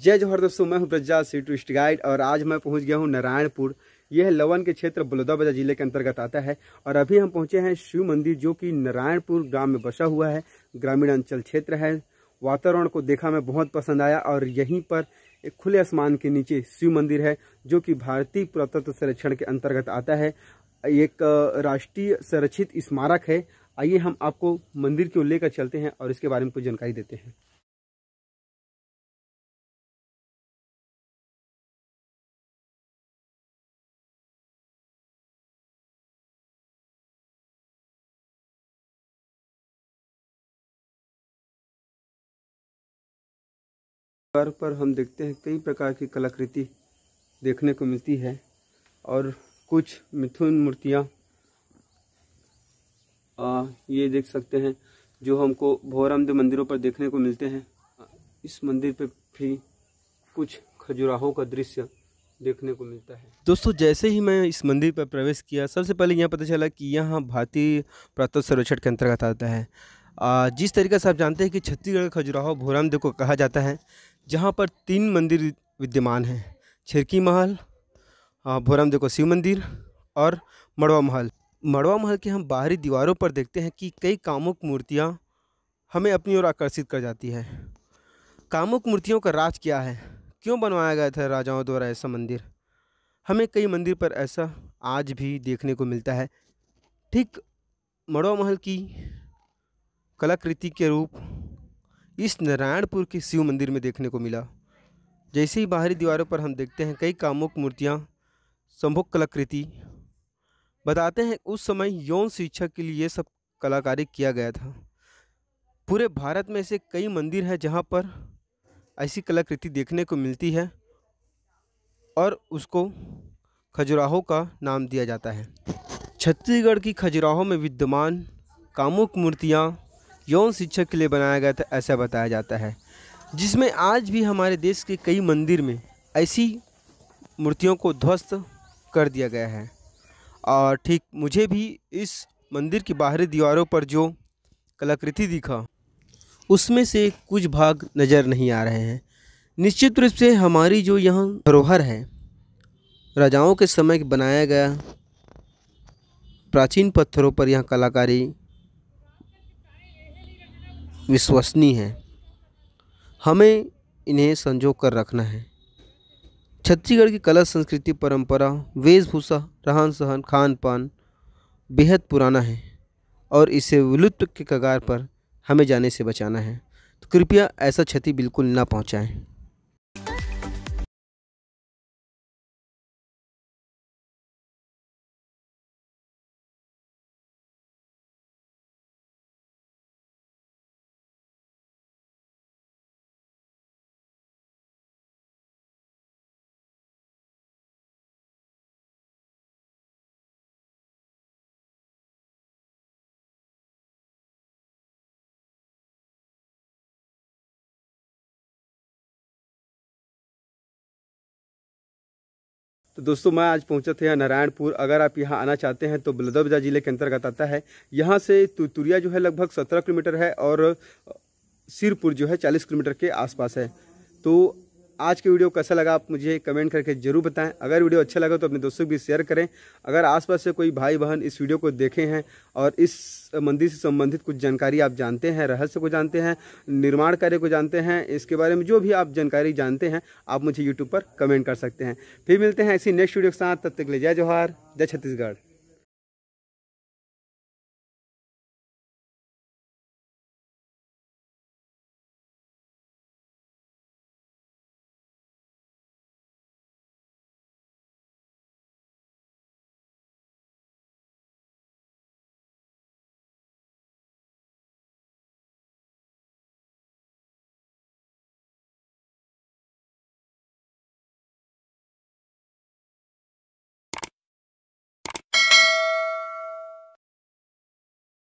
जय जोहर दोस्तों मैं हूं प्रज्ञा सी टूरिस्ट गाइड और आज मैं पहुंच गया हूं नारायणपुर यह लवन के क्षेत्र बलौदाबाजा जिले के अंतर्गत आता है और अभी हम पहुंचे हैं शिव मंदिर जो कि नारायणपुर ग्राम में बसा हुआ है ग्रामीण अंचल क्षेत्र है वातावरण को देखा मैं बहुत पसंद आया और यहीं पर एक खुले आसमान के नीचे शिव मंदिर है जो कि भारतीय पुरातत्व संरक्षण के अंतर्गत आता है एक राष्ट्रीय संरक्षित स्मारक है आइए हम आपको मंदिर की ओर लेकर चलते हैं और इसके बारे में कुछ जानकारी देते हैं द्वार पर हम देखते हैं कई प्रकार की कलाकृति देखने को मिलती है और कुछ मिथुन मूर्तियाँ ये देख सकते हैं जो हमको भोरामदेव मंदिरों पर देखने को मिलते हैं इस मंदिर पर भी कुछ खजुराहो का दृश्य देखने को मिलता है दोस्तों जैसे ही मैं इस मंदिर पर प्रवेश किया सबसे पहले यह पता चला कि यहाँ भारतीय पुरातत्व सर्वेक्षण के अंतर्गत आता है जिस तरीके से आप जानते हैं कि छत्तीसगढ़ का खजुराहो भोरामदेव को कहा जाता है जहाँ पर तीन मंदिर विद्यमान हैं छिरकी महल भोरामदेव को शिव मंदिर और मड़वा महल मड़वा महल के हम बाहरी दीवारों पर देखते हैं कि कई कामुक मूर्तियाँ हमें अपनी ओर आकर्षित कर जाती है कामुक मूर्तियों का राज क्या है क्यों बनवाया गया था राजाओं द्वारा ऐसा मंदिर हमें कई मंदिर पर ऐसा आज भी देखने को मिलता है ठीक मड़वा महल की कलाकृति के रूप इस नारायणपुर के शिव मंदिर में देखने को मिला जैसे ही बाहरी दीवारों पर हम देखते हैं कई कामुक मूर्तियाँ संभोग कलाकृति बताते हैं उस समय यौन शिक्षा के लिए सब कलाकारी किया गया था पूरे भारत में ऐसे कई मंदिर हैं जहाँ पर ऐसी कलाकृति देखने को मिलती है और उसको खजुराहो का नाम दिया जाता है छत्तीसगढ़ की खजुराहो में विद्यमान कामुक मूर्तियाँ यौन शिक्षक के लिए बनाया गया था ऐसा बताया जाता है जिसमें आज भी हमारे देश के कई मंदिर में ऐसी मूर्तियों को ध्वस्त कर दिया गया है और ठीक मुझे भी इस मंदिर की बाहरी दीवारों पर जो कलाकृति दिखा उसमें से कुछ भाग नज़र नहीं आ रहे हैं निश्चित रूप से हमारी जो यहाँ धरोहर है राजाओं के समय बनाया गया प्राचीन पत्थरों पर यह कलाकारी विश्वसनीय हैं हमें इन्हें संजो कर रखना है छत्तीसगढ़ की कला संस्कृति परंपरा वेशभूषा रहन सहन खान पान बेहद पुराना है और इसे विलुप्त के कगार पर हमें जाने से बचाना है तो कृपया ऐसा क्षति बिल्कुल ना पहुँचाएँ तो दोस्तों मैं आज पहुंचा था नारायणपुर अगर आप यहाँ आना चाहते हैं तो बलदबजा जिले के अंतर्गत आता है यहाँ से तुरिया जो है लगभग सत्रह किलोमीटर है और सिरपुर जो है चालीस किलोमीटर के आसपास है तो आज की वीडियो कैसा लगा आप मुझे कमेंट करके जरूर बताएं अगर वीडियो अच्छा लगा तो अपने दोस्तों के भी शेयर करें अगर आसपास से कोई भाई बहन इस वीडियो को देखे हैं और इस मंदिर से संबंधित कुछ जानकारी आप जानते हैं रहस्य को जानते हैं निर्माण कार्य को जानते हैं इसके बारे में जो भी आप जानकारी जानते हैं आप मुझे यूट्यूब पर कमेंट कर सकते हैं फिर मिलते हैं ऐसी नेक्स्ट वीडियो के साथ तब तक ले जय जवाहर जय छत्तीसगढ़